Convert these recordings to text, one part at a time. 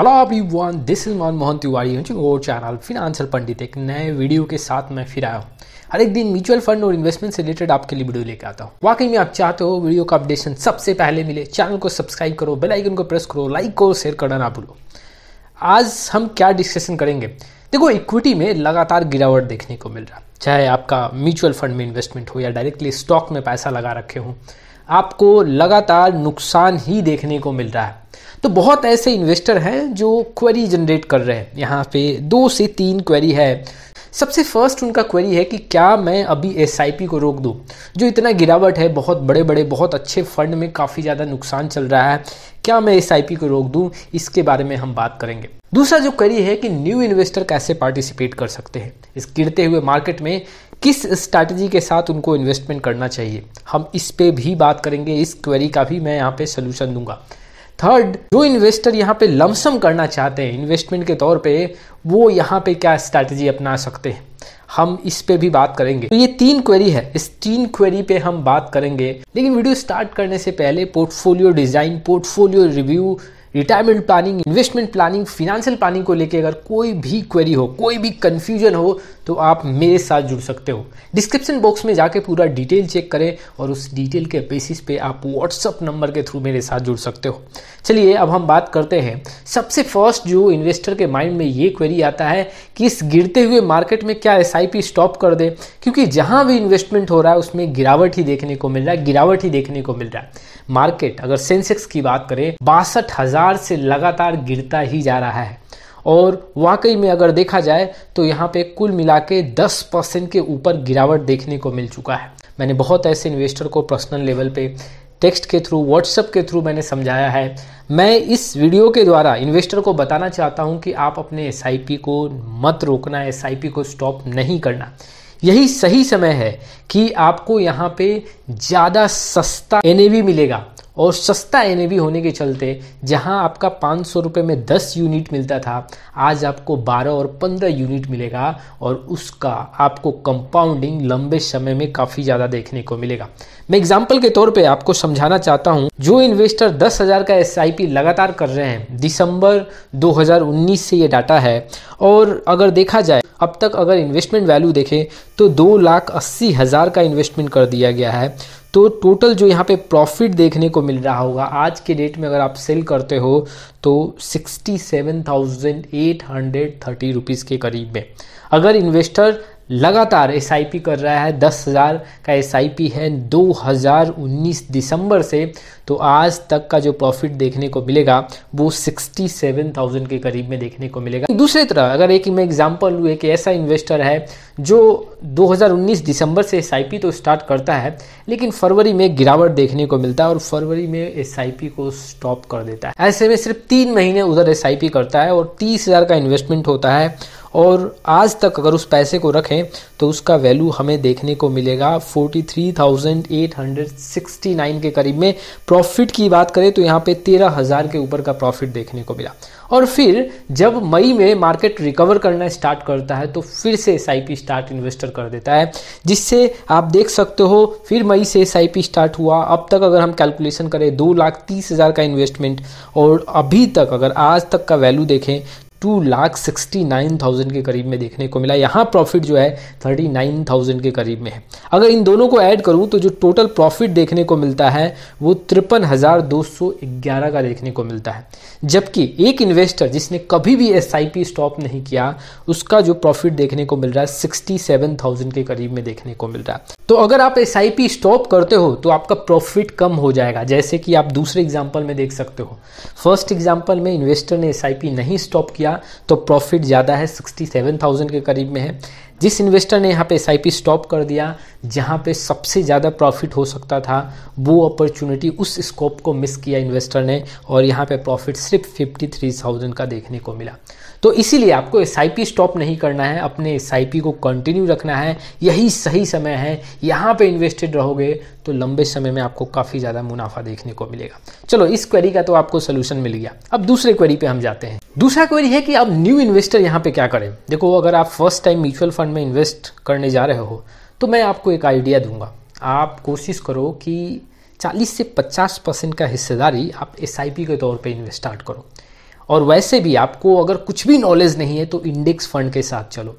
hello everyone this is Man Mohan Tiwari YouTube channel financial Pandit एक नए video के साथ मैं फिर आया हूँ हर एक दिन म्यूचुअल फंड और इन्वेस्टमेंट से रिलेटेड आपके लिए वीडियो लेकर आता हूँ वाकई में आप चाहते हो वीडियो का अपडेशन सबसे पहले मिले चैनल को सब्सक्राइब करो बेल आइकन को प्रेस करो लाइक करो शेयर करना ना भूलो आज हम क्या डिस्कशन करेंगे देखो इक्विटी में लगातार गिरावट देखने को मिल रहा है चाहे आपका म्यूचुअल फंड में इन्वेस्टमेंट हो या डायरेक्टली स्टॉक में पैसा लगा रखे हों आपको लगातार नुकसान ही देखने को मिल रहा है तो बहुत ऐसे इन्वेस्टर हैं जो क्वेरी जनरेट कर रहे हैं यहाँ पे दो से तीन क्वेरी है सबसे फर्स्ट उनका क्वेरी है कि क्या मैं अभी एस को रोक दूँ जो इतना गिरावट है बहुत बड़े बड़े बहुत अच्छे फंड में काफ़ी ज़्यादा नुकसान चल रहा है क्या मैं एस को रोक दूँ इसके बारे में हम बात करेंगे दूसरा जो क्वेरी है कि न्यू इन्वेस्टर कैसे पार्टिसिपेट कर सकते हैं इस गिरते हुए मार्केट में किस स्ट्रैटेजी के साथ उनको इन्वेस्टमेंट करना चाहिए हम इस पर भी बात करेंगे इस क्वेरी का भी मैं यहाँ पे सोल्यूशन दूंगा थर्ड जो इन्वेस्टर यहाँ पे लमसम करना चाहते हैं इन्वेस्टमेंट के तौर पे वो यहाँ पे क्या स्ट्रैटेजी अपना सकते हैं हम इस पे भी बात करेंगे तो ये तीन क्वेरी है इस तीन क्वेरी पे हम बात करेंगे लेकिन वीडियो स्टार्ट करने से पहले portfolio design portfolio review retirement planning investment planning financial planning को लेकर अगर कोई भी क्वेरी हो कोई भी कन्फ्यूजन हो तो आप मेरे साथ जुड़ सकते हो डिस्क्रिप्शन बॉक्स में जाके पूरा डिटेल चेक करें और उस डिटेल के बेसिस पे आप व्हाट्सअप नंबर के थ्रू मेरे साथ जुड़ सकते हो चलिए अब हम बात करते हैं सबसे फर्स्ट जो इन्वेस्टर के माइंड में ये क्वेरी आता है कि इस गिरते हुए मार्केट में क्या एस स्टॉप कर दे क्योंकि जहाँ भी इन्वेस्टमेंट हो रहा है उसमें गिरावट ही देखने को मिल रहा है गिरावट ही देखने को मिल रहा है मार्केट अगर सेंसेक्स की बात करें बासठ हज़ार हज़ार से लगातार गिरता ही जा रहा है और वाकई में अगर देखा जाए तो यहाँ पे कुल मिला के दस परसेंट के ऊपर गिरावट देखने को मिल चुका है मैंने बहुत ऐसे इन्वेस्टर को पर्सनल लेवल पे टेक्स्ट के थ्रू व्हाट्सएप के थ्रू मैंने समझाया है मैं इस वीडियो के द्वारा इन्वेस्टर को बताना चाहता हूँ कि आप अपने एस को मत रोकना एस को स्टॉप नहीं करना यही सही समय है कि आपको यहाँ पे ज़्यादा सस्ता एन मिलेगा और सस्ता एन होने के चलते जहां आपका पाँच सौ में दस यूनिट मिलता था आज आपको बारह और पंद्रह यूनिट मिलेगा और उसका आपको कंपाउंडिंग लंबे समय में काफ़ी ज़्यादा देखने को मिलेगा मैं एग्जाम्पल के तौर पर आपको समझाना चाहता हूँ जो इन्वेस्टर दस हज़ार का एस लगातार कर रहे हैं दिसंबर 2019 से ये डाटा है और अगर देखा जाए अब तक अगर इन्वेस्टमेंट वैल्यू देखें तो दो लाख अस्सी हज़ार का इन्वेस्टमेंट कर दिया गया है तो टोटल जो यहाँ पे प्रॉफिट देखने को मिल रहा होगा आज के डेट में अगर आप सेल करते हो तो sixty seven thousand eight hundred thirty rupees के करीब में अगर इन्वेस्टर लगातार एस कर रहा है दस हज़ार का एस है 2019 दिसंबर से तो आज तक का जो प्रॉफिट देखने को मिलेगा वो 67,000 के करीब में देखने को मिलेगा दूसरी तरह अगर एक मैं एग्जांपल लूँ एक ऐसा इन्वेस्टर है जो 2019 दिसंबर से एस तो स्टार्ट करता है लेकिन फरवरी में गिरावट देखने को मिलता है और फरवरी में एस को स्टॉप कर देता है ऐसे में सिर्फ तीन महीने उधर एस करता है और तीस का इन्वेस्टमेंट होता है और आज तक अगर उस पैसे को रखें तो उसका वैल्यू हमें देखने को मिलेगा 43,869 के करीब में प्रॉफिट की बात करें तो यहाँ पे 13,000 के ऊपर का प्रॉफिट देखने को मिला और फिर जब मई में मार्केट रिकवर करना स्टार्ट करता है तो फिर से एस स्टार्ट इन्वेस्टर कर देता है जिससे आप देख सकते हो फिर मई से एस स्टार्ट हुआ अब तक अगर हम कैलकुलेशन करें दो लाख तीस हज़ार का इन्वेस्टमेंट और अभी तक अगर आज तक का वैल्यू देखें two lakh sixty nine thousand के करीब में देखने को मिला यहाँ प्रॉफिट जो है थर्टी नाइन थाउजेंड के करीब में है अगर इन दोनों को ऐड करूँ तो जो टोटल प्रॉफिट देखने को मिलता है वो तिरपन हज़ार दो सौ ग्यारह का देखने को मिलता है जबकि एक इन्वेस्टर जिसने कभी भी एस आई पी स्टॉप नहीं किया उसका जो प्रॉफिट देखने को मिल रहा है सिक्सटी सेवन थाउजेंड के करीब में देखने को मिल रहा है तो अगर आप एस आई पी स्टॉप करते हो तो आपका प्रॉफिट कम हो जाएगा जैसे कि आप दूसरे एग्जाम्पल में देख सकते हो फर्स्ट एग्जाम्पल में इन्वेस्टर ने एस आई पी नहीं स्टॉप किया लीजिएगा तो प्रॉफिट ज़्यादा है 67,000 के करीब में है जिस इन्वेस्टर ने यहाँ पे एस स्टॉप कर दिया जहाँ पे सबसे ज़्यादा प्रॉफिट हो सकता था वो अपॉर्चुनिटी उस स्कोप को मिस किया इन्वेस्टर ने और यहाँ पे प्रॉफिट सिर्फ फिफ्टी थ्री थाउजेंड का देखने को मिला तो इसीलिए आपको एस स्टॉप नहीं करना है अपने एस को कंटिन्यू रखना है यही सही समय है यहाँ पे इन्वेस्टेड रहोगे तो लंबे समय में आपको काफ़ी ज़्यादा मुनाफा देखने को मिलेगा चलो इस क्वेरी का तो आपको सोल्यूशन मिल गया अब दूसरे क्वेरी पे हम जाते हैं दूसरा क्वेरी है कि अब न्यू इन्वेस्टर यहाँ पे क्या करें देखो अगर आप फर्स्ट टाइम म्यूचुअल फंड में इन्वेस्ट करने जा रहे हो तो मैं आपको एक आइडिया दूंगा आप कोशिश करो कि 40 से 50 परसेंट का हिस्सेदारी आप एस के तौर पे इन्वेस्ट स्टार्ट करो और वैसे भी आपको अगर कुछ भी नॉलेज नहीं है तो इंडेक्स फंड के साथ चलो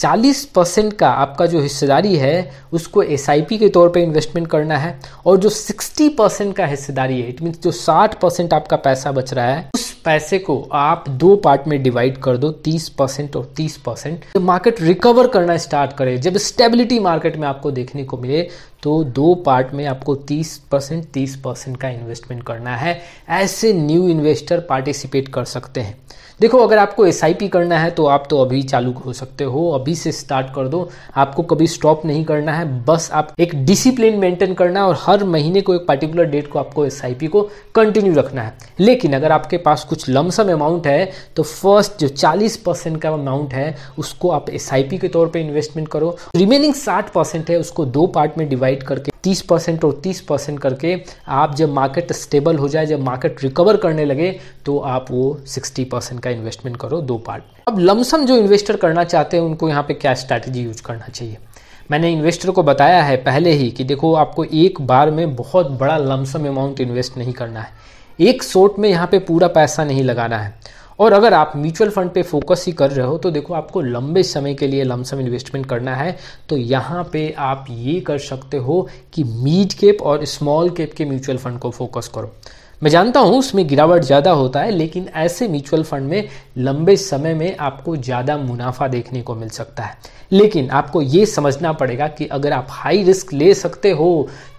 40 परसेंट का आपका जो हिस्सेदारी है उसको एस के तौर पे इन्वेस्टमेंट करना है और जो 60 परसेंट का हिस्सेदारी है इट मीन्स जो 60 परसेंट आपका पैसा बच रहा है उस पैसे को आप दो पार्ट में डिवाइड कर दो 30 परसेंट और 30 परसेंट तो मार्केट रिकवर करना स्टार्ट करे जब स्टेबिलिटी मार्केट में आपको देखने को मिले तो दो पार्ट में आपको 30 परसेंट तीस परसेंट का इन्वेस्टमेंट करना है ऐसे न्यू इन्वेस्टर पार्टिसिपेट कर सकते हैं देखो अगर आपको एस करना है तो आप तो अभी चालू हो सकते हो अभी से स्टार्ट कर दो आपको कभी स्टॉप नहीं करना है बस आप एक डिसिप्लिन मेंटेन करना है और हर महीने को एक पर्टिकुलर डेट को आपको एस को कंटिन्यू रखना है लेकिन अगर आपके पास कुछ लमसम अमाउंट है तो फर्स्ट जो 40 परसेंट का अमाउंट है उसको आप एस के तौर पर इन्वेस्टमेंट करो रिमेनिंग साठ परसेंट है उसको दो पार्ट में डिवाइड डिवाइड करके 30 परसेंट और 30 परसेंट करके आप जब मार्केट स्टेबल हो जाए जब मार्केट रिकवर करने लगे तो आप वो 60 परसेंट का इन्वेस्टमेंट करो दो पार्ट में अब लमसम जो इन्वेस्टर करना चाहते हैं उनको यहाँ पे क्या स्ट्रैटेजी यूज करना चाहिए मैंने इन्वेस्टर को बताया है पहले ही कि देखो आपको एक बार में बहुत बड़ा लमसम अमाउंट इन्वेस्ट नहीं करना है एक शॉट में यहाँ पे पूरा पैसा नहीं लगाना है और अगर आप म्यूचुअल फंड पे फोकस ही कर रहे हो तो देखो आपको लंबे समय के लिए लमसम इन्वेस्टमेंट करना है तो यहाँ पे आप ये कर सकते हो कि मीड केप और स्मॉल केप के म्यूचुअल फंड को फोकस करो मैं जानता हूँ उसमें गिरावट ज़्यादा होता है लेकिन ऐसे म्यूचुअल फंड में लंबे समय में आपको ज़्यादा मुनाफा देखने को मिल सकता है लेकिन आपको ये समझना पड़ेगा कि अगर आप हाई रिस्क ले सकते हो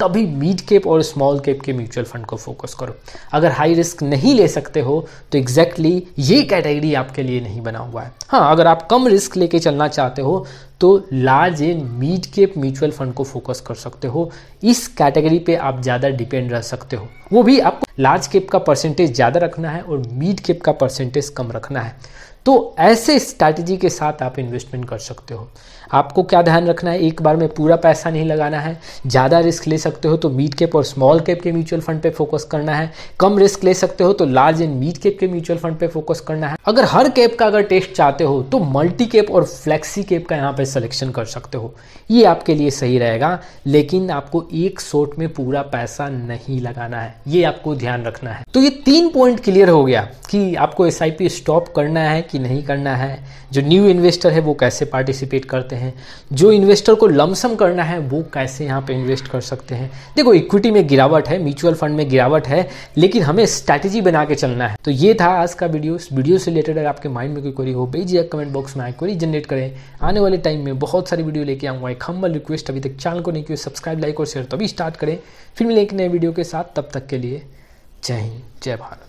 तभी मिड कैप और स्मॉल कैप के म्यूचुअल फंड को फोकस करो अगर हाई रिस्क नहीं ले सकते हो तो एग्जैक्टली exactly ये कैटेगरी आपके लिए नहीं बना हुआ है हाँ अगर आप कम रिस्क लेके चलना चाहते हो तो large and mid cap mutual fund को फोकस कर सकते हो इस कैटेगरी पे आप ज़्यादा डिपेंड रह सकते हो वो भी आपको लार्ज केप का परसेंटेज ज़्यादा रखना है और मिड केप का परसेंटेज कम रखना है तो ऐसे स्ट्रैटेजी के साथ आप इन्वेस्टमेंट कर सकते हो आपको क्या ध्यान रखना है एक बार में पूरा पैसा नहीं लगाना है ज़्यादा रिस्क ले सकते हो तो मिड कैप और स्मॉल कैप के म्यूचुअल फंड पे फोकस करना है कम रिस्क ले सकते हो तो लार्ज एंड मिड कैप के म्यूचुअल फंड पे फोकस करना है अगर हर कैप का अगर टेस्ट चाहते हो तो मल्टी कैप और फ्लेक्सी कैप का यहाँ पर सलेक्शन कर सकते हो ये आपके लिए सही रहेगा लेकिन आपको एक शॉट में पूरा पैसा नहीं लगाना है ये आपको ध्यान रखना है तो ये तीन पॉइंट क्लियर हो गया कि आपको एस स्टॉप करना है कि नहीं करना है जो न्यू इन्वेस्टर है वो कैसे पार्टिसिपेट करते हैं हैं जो इन्वेस्टर को लमसम करना है वो कैसे यहाँ पे इन्वेस्ट कर सकते हैं देखो इक्विटी में गिरावट है म्यूचुअल फंड में गिरावट है लेकिन हमें स्ट्रैटेजी बना के चलना है तो ये था आज का वीडियो इस वीडियो से रिलेटेड अगर आपके माइंड में कोई क्वेरी हो भेजिए कमेंट बॉक्स में आई क्वेरी जनरेट करें आने वाले टाइम में बहुत सारी वीडियो लेके आऊंगा एक हम्बल रिक्वेस्ट अभी तक चैनल को नहीं किया सब्सक्राइब लाइक और शेयर तो अभी स्टार्ट करें फिर मिले एक नए वीडियो के साथ तब तक के लिए जय हिंद जय भारत